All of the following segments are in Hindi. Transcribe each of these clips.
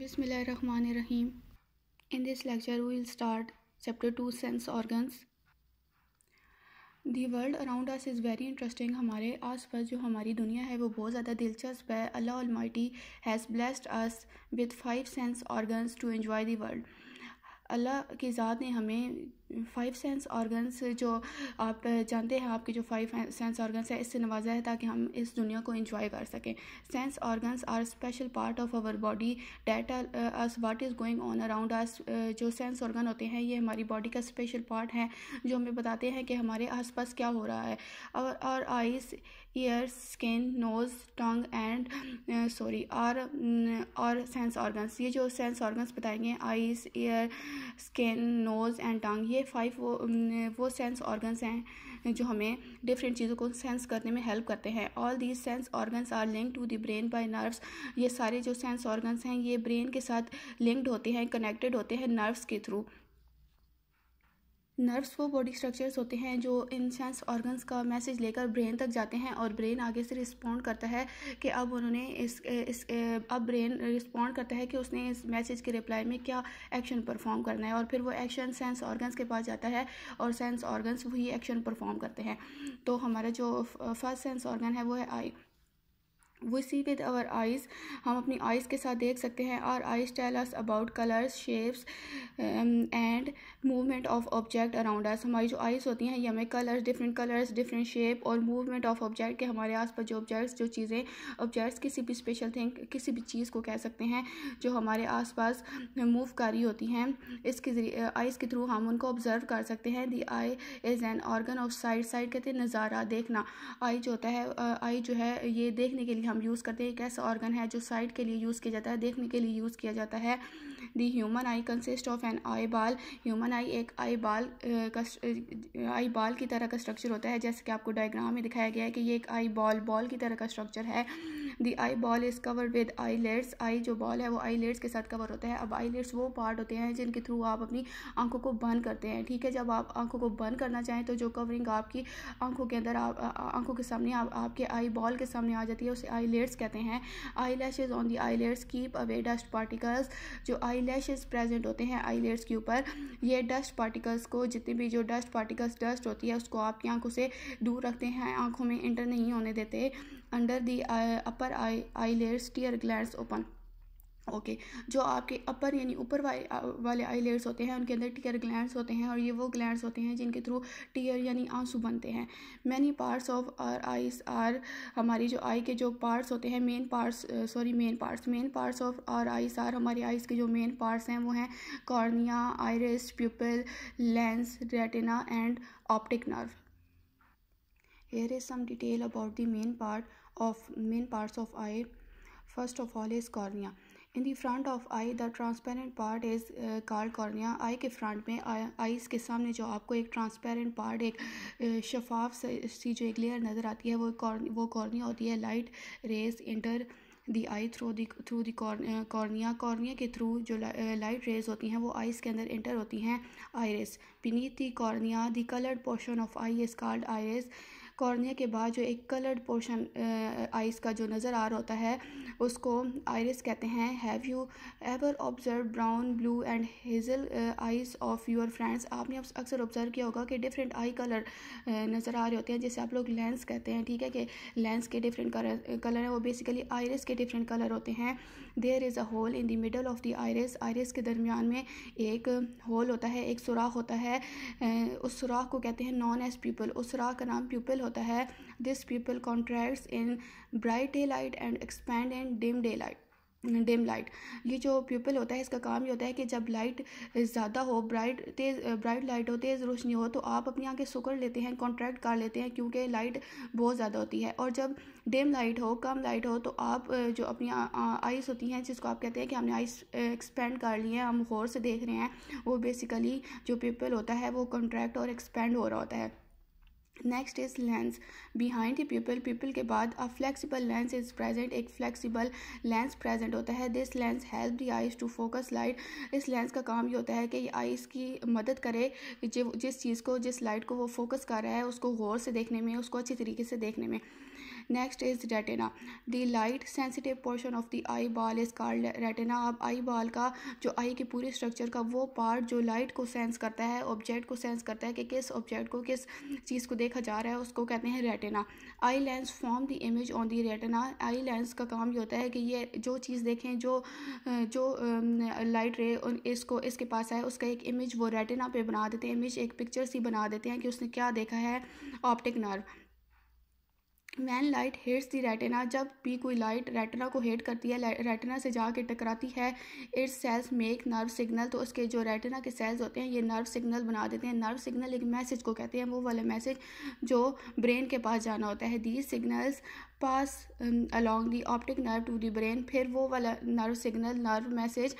बिसमीम in this lecture will start chapter two sense organs organs. The world around us is very interesting हमारे आस पास जो हमारी दुनिया है वो बहुत ज़्यादा दिलचस्प है Allah almighty has blessed us with five sense organs to enjoy the world अल्लाह की ज़ात ने हमें फाइव सेंस ऑर्गन्स जो आप जानते हैं आपके जो फाइव सेंस ऑर्गन्स है इससे नवाजा है ताकि हम इस दुनिया को इंजॉय कर सकें sense organs are special part of our body that us what is going on around us जो सेंस ऑर्गन होते हैं ये हमारी बॉडी का स्पेशल पार्ट है जो हमें बताते हैं कि हमारे आसपास क्या हो रहा है और और eyes ears, skin, nose, tongue and sorry uh, और uh, और सेंस ऑर्गन्स ये जो सेंस ऑर्गन्स बताएंगे eyes ear skin nose and tongue ये फाइव वो um, वो सेंस ऑर्गन्स हैं जो हमें डिफरेंट चीज़ों को सेंस करने में हेल्प करते हैं all these sense organs are link to the brain by nerves ये सारे जो सेंस ऑर्गन्स हैं ये ब्रेन के साथ लिंक्ड होते हैं कनेक्टेड होते हैं नर्व्स के थ्रू नर्व्स वो बॉडी स्ट्रक्चर्स होते हैं जो इन सेंस ऑर्गन्स का मैसेज लेकर ब्रेन तक जाते हैं और ब्रेन आगे से रिस्पॉन्ड करता है कि अब उन्होंने इस इस अब ब्रेन रिस्पॉन्ड करता है कि उसने इस मैसेज के रिप्लाई में क्या एक्शन परफॉर्म करना है और फिर वो एक्शन सेंस ऑर्गन्स के पास जाता है और सेंस ऑर्गन्स वही एक्शन परफॉर्म करते हैं तो हमारा जो फर्स्ट सेंस ऑर्गन है वो है eye we see with our eyes हम अपनी आइज़ के साथ देख सकते हैं our eyes tell us about colours shapes and movement of object around us हमारी जो आइज़ होती हैं ये हमें colours different colours different shape और मूवमेंट ऑफ ऑब्जेक्ट के हमारे आस पास जो ऑब्जेक्ट्स जो चीज़ें ऑब्जेक्ट्स किसी भी स्पेशल थिंग किसी भी चीज़ को कह सकते हैं जो हमारे आस पास मूव करी होती हैं इसके आइज़ uh, के थ्रू हम उनको ऑब्ज़र्व कर सकते हैं the eye is an organ of sight sight कहते हैं नज़ारा देखना आई जो होता है आई uh, जो है ये देखने के लिए हम यूज़ करते हैं एक ऐसा ऑर्गन है जो साइट के लिए यूज़ किया जाता है देखने के लिए यूज़ किया जाता है the human eye consist of an eyeball human आई एक आई बाल का आई बाल की तरह का स्ट्रक्चर होता है जैसे कि आपको डायग्राम में दिखाया गया है कि ये एक आई बॉल बॉल की तरह का स्ट्रक्चर है the eyeball is cover with eyelids eye जो बॉल है वो आई लेट्स के साथ कवर होता है अब आई लेट्स वो पार्ट होते हैं जिनके थ्रू आप अपनी आंखों को बंद करते हैं ठीक है जब आप आंखों को बंद करना चाहें तो जो कवरिंग आपकी आंखों के अंदर आप आंखों के सामने आप, आपके आई बॉल के सामने आ जाती है उसे आई लेट्स कहते हैं eyelashes on the eyelids keep away dust particles जो आई लैशेज प्रेजेंट होते हैं आई लेट्स के ऊपर ये डस्ट पार्टिकल्स को जितने भी जो डस्ट पार्टिकल्स डस्ट होती है उसको आपकी आंखों से दूर रखते हैं आंखों में इंटर नहीं होने देते under the upper upper eye eye layers tear gland open okay जो आपके अपर यानी ऊपर वाले आई लेयर्स होते हैं उनके अंदर टीयर ग्लैंड होते हैं और ये वो ग्लैंड होते हैं जिनके थ्रू टीयर यानी आंसू बनते हैं many parts of our eyes are हमारी जो आई के जो पार्ट्स होते हैं main parts sorry main parts main parts of our eyes are हमारी आईज के जो मेन पार्ट्स हैं वो हैं cornea iris pupil lens retina and optic nerve here is some detail about the main part of main parts of eye first of all is cornea in the front of eye the transparent part is called cornea eye के फ्रंट में आईज के सामने जो आपको एक transparent part एक शफाफ सी जो एक लेयर नज़र आती है वो वो कॉर्निया होती है light rays enter the eye through the through the cornea cornea के थ्रू जो लाइट रेज होती हैं वो आइज के अंदर इंटर होती हैं iris beneath the cornea the coloured portion of eye is called iris cornea के बाद जो एक कलर्ड पोर्शन आइस का जो नज़र आ रहा होता है उसको आयरस कहते हैं have you ever observe brown blue and hazel eyes of your friends आपने अक्सर ऑब्जर्व किया होगा कि डिफरेंट आई कलर नज़र आ रहे होते हैं जैसे आप लोग लेंस कहते हैं ठीक है कि लेंस के डिफरेंट कलर कलर हैं वो बेसिकली आयरस के डिफरेंट कलर होते हैं there is a hole in the middle of the iris iris के दरमियान में एक होल होता है एक सुराख होता है उस सुराख को कहते हैं नॉन एज पीपल उस सुराख का नाम पीपल होता है this pupil contracts in bright daylight and expand in dim daylight dim light ये जो पीपल होता है इसका काम ये होता है कि जब लाइट ज़्यादा हो ब्राइट तेज़ ब्राइट लाइट हो तेज़ रोशनी हो तो आप अपनी आँखें सुकर लेते हैं कॉन्ट्रैक्ट कर लेते हैं क्योंकि लाइट बहुत ज़्यादा होती है और जब डिम लाइट हो कम लाइट हो तो आप जो अपनी आइस होती हैं जिसको आप कहते हैं कि हमने आइस एक्सपेंड कर लिए हैं हम गौर से देख रहे हैं वो बेसिकली जो पीपल होता है वो कॉन्ट्रैक्ट और एक्सपेंड हो रहा होता है next is lens behind the pupil pupil के बाद a flexible lens is present एक फ्लेक्सिबल लेंस प्रेजेंट होता है this lens help the eyes to focus light इस लेंस का काम ये होता है कि आइज़ की मदद करे जिस चीज़ को जिस लाइट को वो फोकस कर रहा है उसको गौर से देखने में उसको अच्छी तरीके से देखने में next is retina the light sensitive portion of the eyeball is card retina अब आई बाल का जो आई की पूरी स्ट्रक्चर का वो पार्ट जो लाइट को सेंस करता है ऑब्जेक्ट को सेंस करता है कि किस ऑब्जेक्ट को किस चीज़ को देखा जा रहा है उसको कहते हैं retina eye lens form the image on the retina eye lens का काम ये होता है कि ये जो चीज़ देखें जो जो लाइट रे इसको इसके पास आए उसका एक इमेज वो रेटिना पे बना देते हैं इमेज एक पिक्चर सी बना देते हैं कि उसने क्या देखा है optic nerve when light hits the retina जब भी कोई लाइट रेटिना को हेट करती है रेटिना से जाके टकराती है its cells make nerve signal तो उसके जो रेटिना के सेल्स होते हैं ये नर्व सिग्नल बना देते हैं नर्व सिग्नल एक मैसेज को कहते हैं वो वाले मैसेज जो ब्रेन के पास जाना होता है these signals pass along the optic nerve to the brain फिर वो वाला नर्व सिग्नल नर्व मैसेज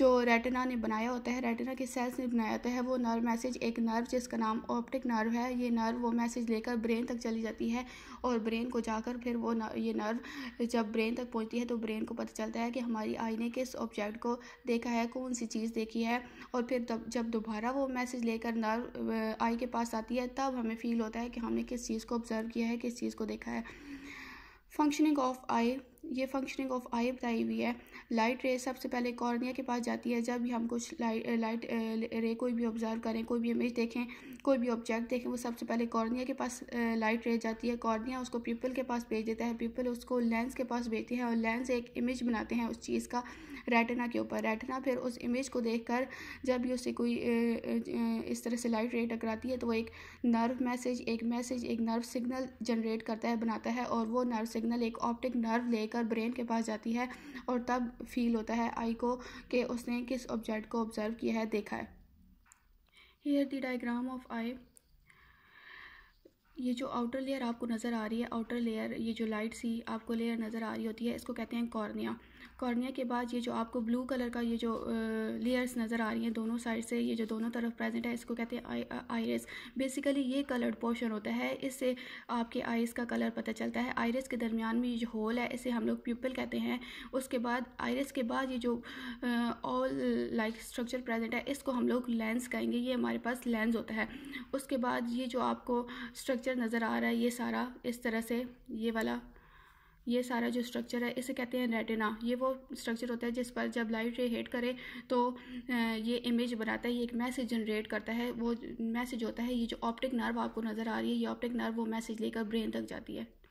जो रेटिना ने बनाया होता है रेटिना के सेल्स ने बनाया होता है वो नर्व मैसेज एक नर्व जिसका नाम ऑप्टिक नर्व है ये नर्व वो मैसेज लेकर ब्रेन तक चली जाती है और ब्रेन को जाकर फिर वो नर्व, ये नर्व जब ब्रेन तक पहुँचती है तो ब्रेन को पता चलता है कि हमारी आई ने किस ऑब्जेक्ट को देखा है कौन सी चीज़ देखी है और फिर तब जब दोबारा वो मैसेज लेकर नर्व आई के पास आती है तब हमें फील होता है कि हमने किस चीज़ को ऑब्ज़र्व किया है किस चीज़ को देखा है functioning of eye ये फंक्शनिंग ऑफ आई बताई हुई है लाइट रे सबसे पहले कॉर्निया के पास जाती है जब भी हम कुछ लाइट लाइट रे कोई भी ऑब्जर्व करें कोई भी इमेज देखें कोई भी ऑब्जेक्ट देखें वो सबसे पहले कॉर्निया के पास लाइट रे जाती है कॉर्निया उसको पीपल के पास भेज देता है पीपल उसको लेंस के पास भेजते हैं और लेंस एक इमेज बनाते हैं उस चीज़ का रेटना के ऊपर रेटना फिर उस इमेज को देख कर जब भी उससे कोई इस तरह से लाइट रे टकराती है तो वो एक नर्व मैसेज एक मैसेज एक नर्व सिग्नल जनरेट करता है बनाता है और वो नर्व सिग्नल एक ऑप्टिक नर्व ले लेकर ब्रेन के पास जाती है और तब फील होता है आई को कि उसने किस ऑब्जेक्ट को ऑब्जर्व किया है देखा है here the diagram of eye ये जो आउटर लेयर आपको नज़र आ रही है आउटर लेयर ये जो लाइट सी आपको लेयर नज़र आ रही होती है इसको कहते हैं कॉर्निया कॉर्निया के बाद ये जो आपको ब्लू कलर का ये जो लेयर्स नज़र आ रही हैं दोनों साइड से ये जो दोनों तरफ प्रेजेंट है इसको कहते हैं आयरस बेसिकली uh, ये कलर्ड पोर्शन होता है इससे आपके आइस का कलर पता चलता है आयरस के दरमियान में ये जो होल है इसे हम लोग प्यूपल कहते हैं उसके बाद आयरस के बाद ये जो ऑल लाइक स्ट्रक्चर प्रेजेंट है इसको हम लोग लेंस कहेंगे ये हमारे पास लेंस होता है उसके बाद ये जो आपको स्ट्रक्चर स्ट्रक्चर नज़र आ रहा है ये सारा इस तरह से ये वाला ये सारा जो स्ट्रक्चर है इसे कहते हैं रेटिना ये वो स्ट्रक्चर होता है जिस पर जब लाइट रे हेट करे तो ये इमेज बनाता है ये एक मैसेज जनरेट करता है वो मैसेज होता है ये जो ऑप्टिक नर्व आपको नज़र आ रही है ये ऑप्टिक नर्व वो मैसेज लेकर ब्रेन तक जाती है